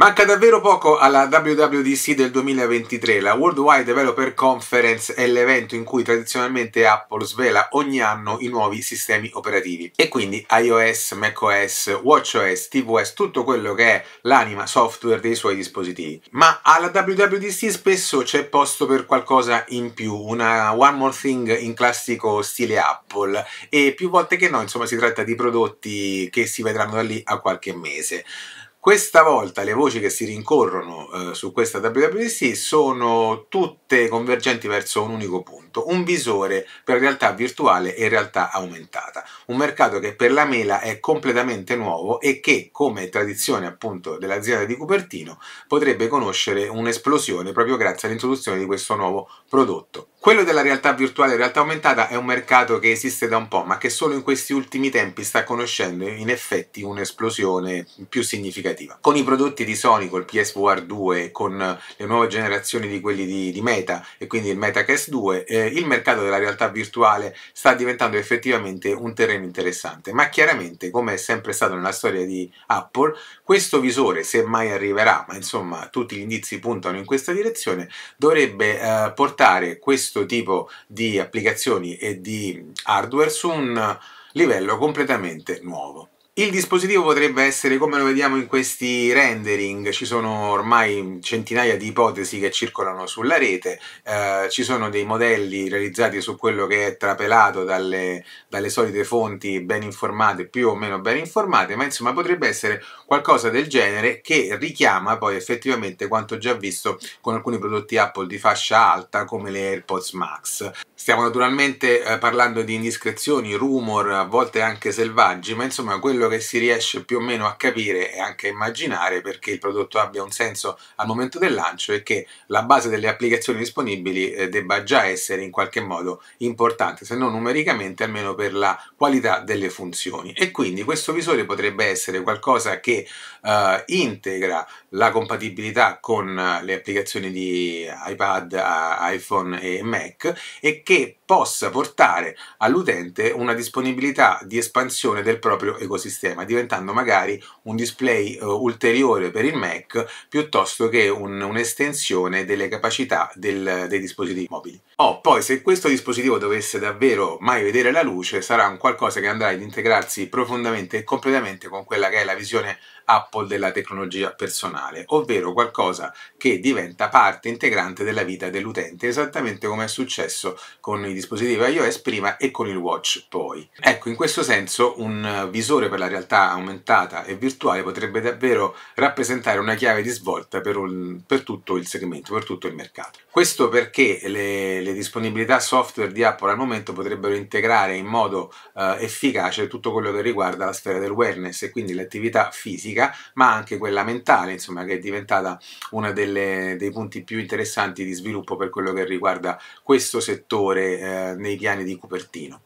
Manca davvero poco alla WWDC del 2023, la Worldwide Developer Conference è l'evento in cui tradizionalmente Apple svela ogni anno i nuovi sistemi operativi e quindi iOS, macOS, watchOS, tvOS, tutto quello che è l'anima software dei suoi dispositivi. Ma alla WWDC spesso c'è posto per qualcosa in più, una one more thing in classico stile Apple e più volte che no, insomma, si tratta di prodotti che si vedranno da lì a qualche mese. Questa volta le voci che si rincorrono eh, su questa WWDC sono tutte convergenti verso un unico punto, un visore per realtà virtuale e realtà aumentata, un mercato che per la mela è completamente nuovo e che, come tradizione appunto dell'azienda di Cupertino, potrebbe conoscere un'esplosione proprio grazie all'introduzione di questo nuovo prodotto. Quello della realtà virtuale e realtà aumentata è un mercato che esiste da un po', ma che solo in questi ultimi tempi sta conoscendo in effetti un'esplosione più significativa significativa. Con i prodotti di Sony, col PSVR 2, con le nuove generazioni di quelli di, di Meta e quindi il MetaCast 2, eh, il mercato della realtà virtuale sta diventando effettivamente un terreno interessante, ma chiaramente, come è sempre stato nella storia di Apple, questo visore, se mai arriverà, ma insomma tutti gli indizi puntano in questa direzione, dovrebbe eh, portare questo tipo di applicazioni e di hardware su un livello completamente nuovo. Il dispositivo potrebbe essere come lo vediamo in questi rendering, ci sono ormai centinaia di ipotesi che circolano sulla rete, eh, ci sono dei modelli realizzati su quello che è trapelato dalle, dalle, solite fonti ben informate, più o meno ben informate, ma insomma potrebbe essere qualcosa del genere che richiama poi effettivamente quanto già visto con alcuni prodotti Apple di fascia alta come le AirPods Max. Stiamo naturalmente eh, parlando di indiscrezioni, rumor, a volte anche selvaggi, ma insomma quello quello che si riesce più o meno a capire e anche a immaginare perché il prodotto abbia un senso al momento del lancio e che la base delle applicazioni disponibili eh, debba già essere in qualche modo importante, se non numericamente, almeno per la qualità delle funzioni. E quindi questo visore potrebbe essere qualcosa che eh, integra la compatibilità con eh, le applicazioni di iPad, iPhone e Mac e che possa portare all'utente una disponibilità di espansione del proprio ecosistema sistema, diventando magari un display eh, ulteriore per il Mac piuttosto che un'estensione delle capacità del, dei dispositivi mobili. Oh, poi se questo dispositivo dovesse davvero mai vedere la luce, sarà un qualcosa che andrà ad integrarsi profondamente e completamente con quella che è la visione Apple della tecnologia personale, ovvero qualcosa che diventa parte integrante della vita dell'utente, esattamente come è successo con i dispositivi iOS prima e con il Watch poi. Ecco, in questo senso un visore per per la realtà aumentata e virtuale potrebbe davvero rappresentare una chiave di svolta per, un, per tutto il segmento, per tutto il mercato. Questo perché le, le, disponibilità software di Apple al momento potrebbero integrare in modo eh, efficace tutto quello che riguarda la sfera del wellness e quindi l'attività fisica, ma anche quella mentale, insomma, che è diventata uno dei punti più interessanti di sviluppo per quello che riguarda questo settore eh, nei piani di Cupertino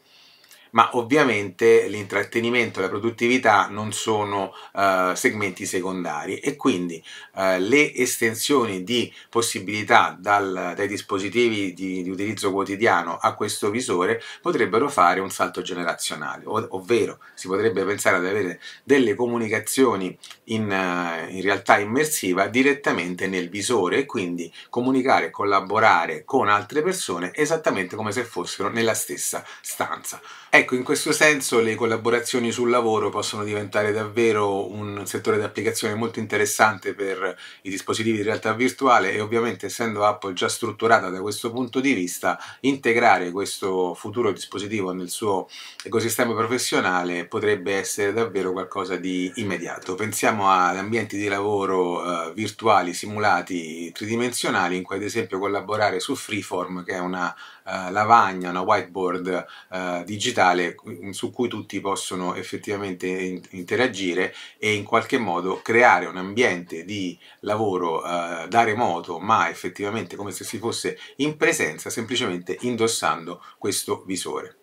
ma ovviamente l'intrattenimento e la produttività non sono eh, segmenti secondari e quindi eh, le estensioni di possibilità dal, dai dispositivi di, di, utilizzo quotidiano a questo visore potrebbero fare un salto generazionale, ov ovvero si potrebbe pensare ad avere delle comunicazioni in, eh, in realtà immersiva direttamente nel visore e quindi comunicare e collaborare con altre persone esattamente come se fossero nella stessa stanza. Ecco, Ecco, in questo senso le collaborazioni sul lavoro possono diventare davvero un settore di applicazione molto interessante per i dispositivi di realtà virtuale e ovviamente essendo Apple già strutturata da questo punto di vista, integrare questo futuro dispositivo nel suo ecosistema professionale potrebbe essere davvero qualcosa di immediato. Pensiamo ad ambienti di lavoro eh, virtuali, simulati, tridimensionali, in cui ad esempio collaborare su Freeform, che è una eh, lavagna, una whiteboard eh, digitale su cui tutti possono effettivamente in interagire e in qualche modo creare un ambiente di lavoro eh, da remoto, ma effettivamente come se si fosse in presenza, semplicemente indossando questo visore.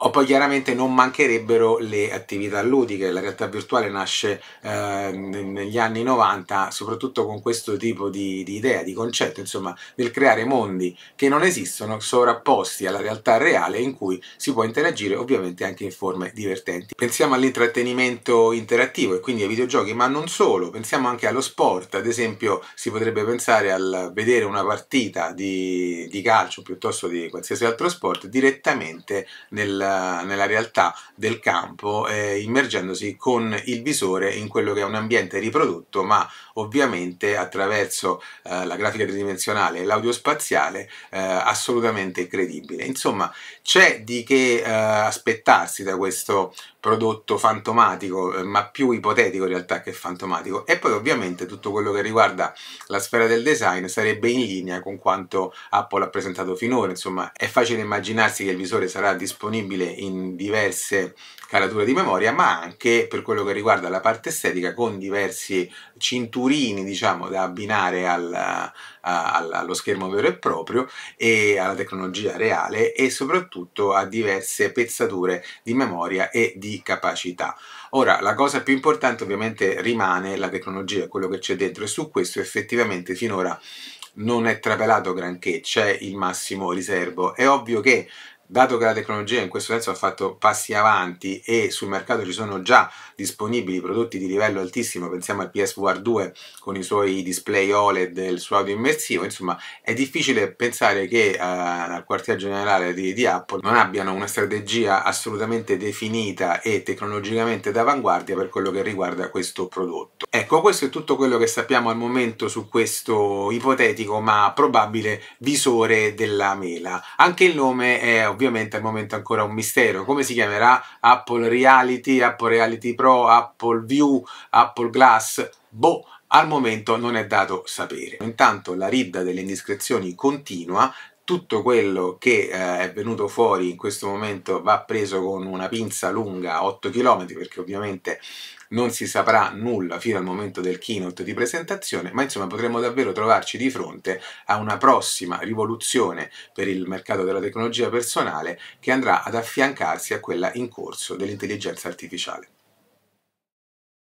O poi chiaramente non mancherebbero le attività ludiche, la realtà virtuale nasce eh, negli anni 90 soprattutto con questo tipo di, di, idea, di concetto, insomma, del creare mondi che non esistono sovrapposti alla realtà reale in cui si può interagire ovviamente anche in forme divertenti. Pensiamo all'intrattenimento interattivo e quindi ai videogiochi, ma non solo, pensiamo anche allo sport, ad esempio si potrebbe pensare al vedere una partita di, di calcio piuttosto di qualsiasi altro sport direttamente nel nella, nella realtà del campo, eh, immergendosi con il visore in quello che è un ambiente riprodotto, ma ovviamente attraverso eh, la grafica tridimensionale e l'audio spaziale eh, assolutamente credibile. Insomma, c'è di che eh, aspettarsi da questo prodotto fantomatico, eh, ma più ipotetico in realtà che fantomatico. E poi ovviamente tutto quello che riguarda la sfera del design sarebbe in linea con quanto Apple ha presentato finora, insomma è facile immaginarsi che il visore sarà disponibile disponibile in diverse carature di memoria, ma anche per quello che riguarda la parte estetica con diversi cinturini, diciamo, da abbinare al, a, allo schermo vero e proprio e alla tecnologia reale e soprattutto a diverse pezzature di memoria e di capacità. Ora, la cosa più importante ovviamente rimane la tecnologia, quello che c'è dentro e su questo effettivamente finora non è trapelato granché, c'è il massimo riservo. È ovvio che dato che la tecnologia in questo senso ha fatto passi avanti e sul mercato ci sono già disponibili prodotti di livello altissimo, pensiamo al PSVR 2 con i suoi display OLED e il suo audio immersivo, insomma è difficile pensare che eh, al quartier generale di, di, Apple non abbiano una strategia assolutamente definita e tecnologicamente d'avanguardia per quello che riguarda questo prodotto. Ecco, questo è tutto quello che sappiamo al momento su questo ipotetico ma probabile visore della mela. Anche il nome è ovviamente al momento è ancora un mistero. Come si chiamerà Apple Reality, Apple Reality Pro, Apple View, Apple Glass? Boh, al momento non è dato sapere. Intanto la ridda delle indiscrezioni continua, tutto quello che eh, è venuto fuori in questo momento va preso con una pinza lunga 8 km perché ovviamente non si saprà nulla fino al momento del keynote di presentazione, ma insomma potremmo davvero trovarci di fronte a una prossima rivoluzione per il mercato della tecnologia personale che andrà ad affiancarsi a quella in corso dell'intelligenza artificiale.